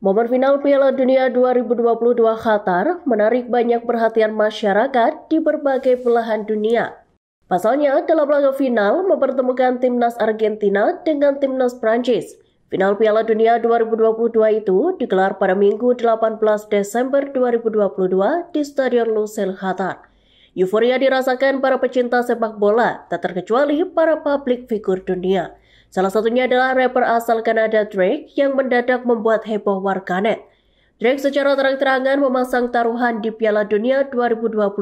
Momen final Piala Dunia 2022 Qatar menarik banyak perhatian masyarakat di berbagai belahan dunia. Pasalnya, dalam laga final mempertemukan timnas Argentina dengan timnas Prancis. Final Piala Dunia 2022 itu digelar pada Minggu 18 Desember 2022 di Stadion Lusail Qatar. Euforia dirasakan para pecinta sepak bola, tak terkecuali para publik figur dunia. Salah satunya adalah rapper asal Kanada Drake yang mendadak membuat heboh warganet. Drake secara terang-terangan memasang taruhan di Piala Dunia 2022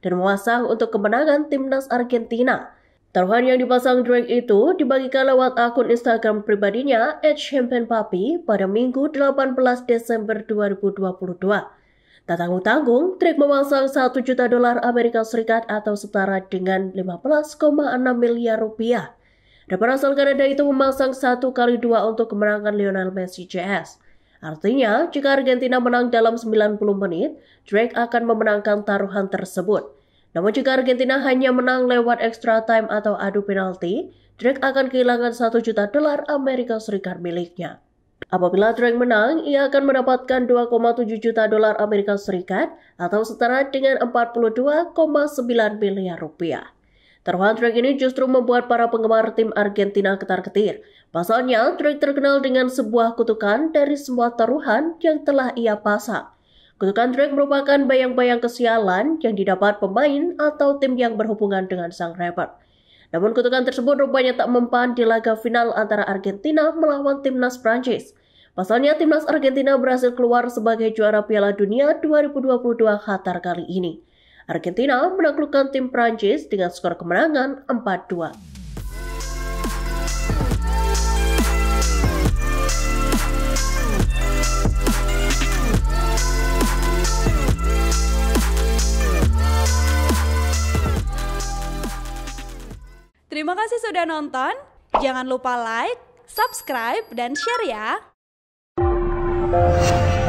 dan memasang untuk kemenangan timnas Argentina. Taruhan yang dipasang Drake itu dibagikan lewat akun Instagram pribadinya @champagnepapi pada Minggu 18 Desember 2022. Tak tanggung-tanggung, Drake memasang 1 juta dolar Amerika Serikat atau setara dengan 15,6 miliar rupiah. Depan asal Kanada itu memasang satu kali dua untuk kemenangan Lionel Messi CS. Artinya, jika Argentina menang dalam 90 menit, Drake akan memenangkan taruhan tersebut. Namun jika Argentina hanya menang lewat extra time atau adu penalti, Drake akan kehilangan 1 juta dolar Amerika Serikat miliknya. Apabila Drake menang, ia akan mendapatkan 2,7 juta dolar Amerika Serikat atau setara dengan 42,9 miliar rupiah. Taruhan Drake ini justru membuat para penggemar tim Argentina ketar-ketir. Pasalnya, Drake terkenal dengan sebuah kutukan dari semua taruhan yang telah ia pasang. Kutukan Drake merupakan bayang-bayang kesialan yang didapat pemain atau tim yang berhubungan dengan sang rapper. Namun kutukan tersebut rupanya tak mempan di laga final antara Argentina melawan timnas Prancis. Pasalnya timnas Argentina berhasil keluar sebagai juara Piala Dunia 2022 Qatar kali ini. Argentina menaklukkan tim Prancis dengan skor kemenangan 4-2. Terima kasih sudah nonton. Jangan lupa like, subscribe, dan share ya.